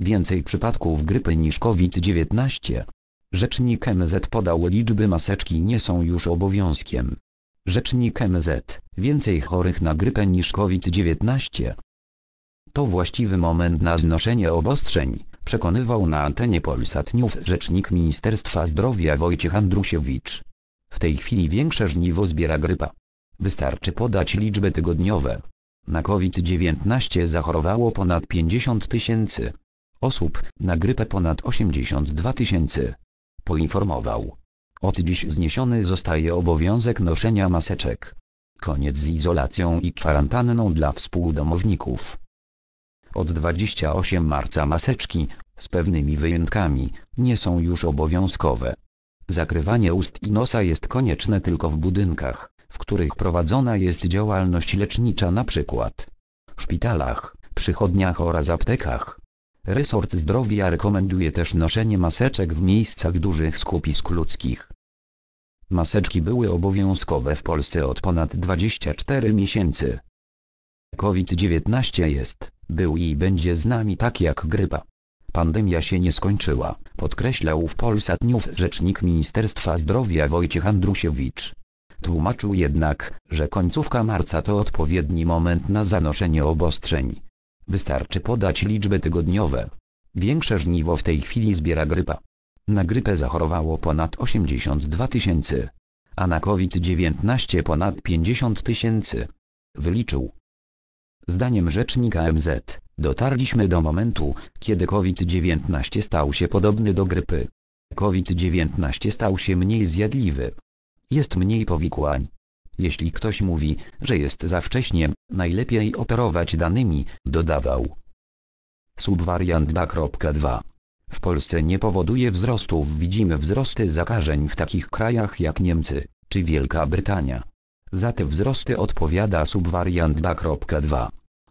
Więcej przypadków grypy niż COVID-19. Rzecznik MZ podał liczby maseczki nie są już obowiązkiem. Rzecznik MZ, więcej chorych na grypę niż COVID-19. To właściwy moment na znoszenie obostrzeń, przekonywał na antenie Polsat News rzecznik Ministerstwa Zdrowia Wojciech Andrusiewicz. W tej chwili większe żniwo zbiera grypa. Wystarczy podać liczby tygodniowe. Na COVID-19 zachorowało ponad 50 tysięcy osób, na grypę ponad 82 tysięcy. Poinformował. Od dziś zniesiony zostaje obowiązek noszenia maseczek. Koniec z izolacją i kwarantanną dla współdomowników. Od 28 marca maseczki, z pewnymi wyjątkami, nie są już obowiązkowe. Zakrywanie ust i nosa jest konieczne tylko w budynkach, w których prowadzona jest działalność lecznicza np. szpitalach, przychodniach oraz aptekach. Resort Zdrowia rekomenduje też noszenie maseczek w miejscach dużych skupisk ludzkich. Maseczki były obowiązkowe w Polsce od ponad 24 miesięcy. COVID-19 jest, był i będzie z nami tak jak grypa. Pandemia się nie skończyła, podkreślał w Polsat News rzecznik Ministerstwa Zdrowia Wojciech Andrusiewicz. Tłumaczył jednak, że końcówka marca to odpowiedni moment na zanoszenie obostrzeń Wystarczy podać liczby tygodniowe. Większe żniwo w tej chwili zbiera grypa. Na grypę zachorowało ponad 82 tysięcy, a na COVID-19 ponad 50 tysięcy. Wyliczył. Zdaniem rzecznika MZ, dotarliśmy do momentu, kiedy COVID-19 stał się podobny do grypy. COVID-19 stał się mniej zjadliwy. Jest mniej powikłań, jeśli ktoś mówi, że jest za wcześnie, najlepiej operować danymi, dodawał. Subwariant 2.2 w Polsce nie powoduje wzrostów widzimy wzrosty zakażeń w takich krajach jak Niemcy, czy Wielka Brytania. Za te wzrosty odpowiada subwariant 2.2.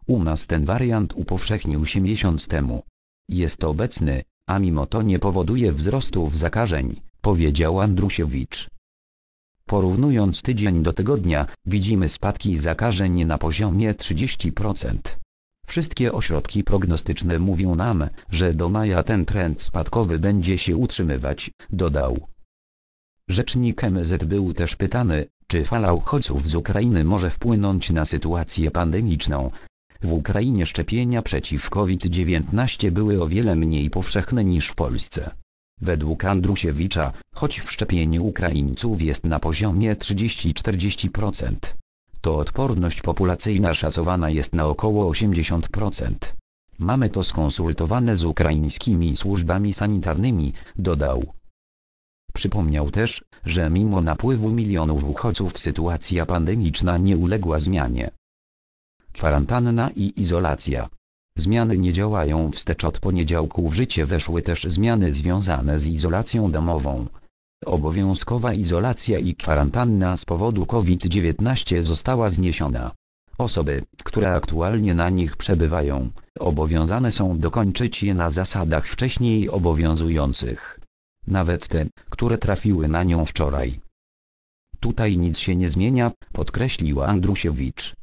U nas ten wariant upowszechnił się miesiąc temu. Jest obecny, a mimo to nie powoduje wzrostów zakażeń, powiedział Andrusiewicz. Porównując tydzień do tygodnia, widzimy spadki zakażeń na poziomie 30%. Wszystkie ośrodki prognostyczne mówią nam, że do maja ten trend spadkowy będzie się utrzymywać, dodał. Rzecznik MZ był też pytany, czy fala uchodźców z Ukrainy może wpłynąć na sytuację pandemiczną. W Ukrainie szczepienia przeciw COVID-19 były o wiele mniej powszechne niż w Polsce. Według Andrusiewicza, choć wszczepienie Ukraińców jest na poziomie 30-40%, to odporność populacyjna szacowana jest na około 80%. Mamy to skonsultowane z ukraińskimi służbami sanitarnymi, dodał. Przypomniał też, że mimo napływu milionów uchodźców sytuacja pandemiczna nie uległa zmianie kwarantanna i izolacja, Zmiany nie działają wstecz od poniedziałku w życie weszły też zmiany związane z izolacją domową. Obowiązkowa izolacja i kwarantanna z powodu COVID-19 została zniesiona. Osoby, które aktualnie na nich przebywają, obowiązane są dokończyć je na zasadach wcześniej obowiązujących. Nawet te, które trafiły na nią wczoraj. Tutaj nic się nie zmienia, podkreśliła Andrusiewicz.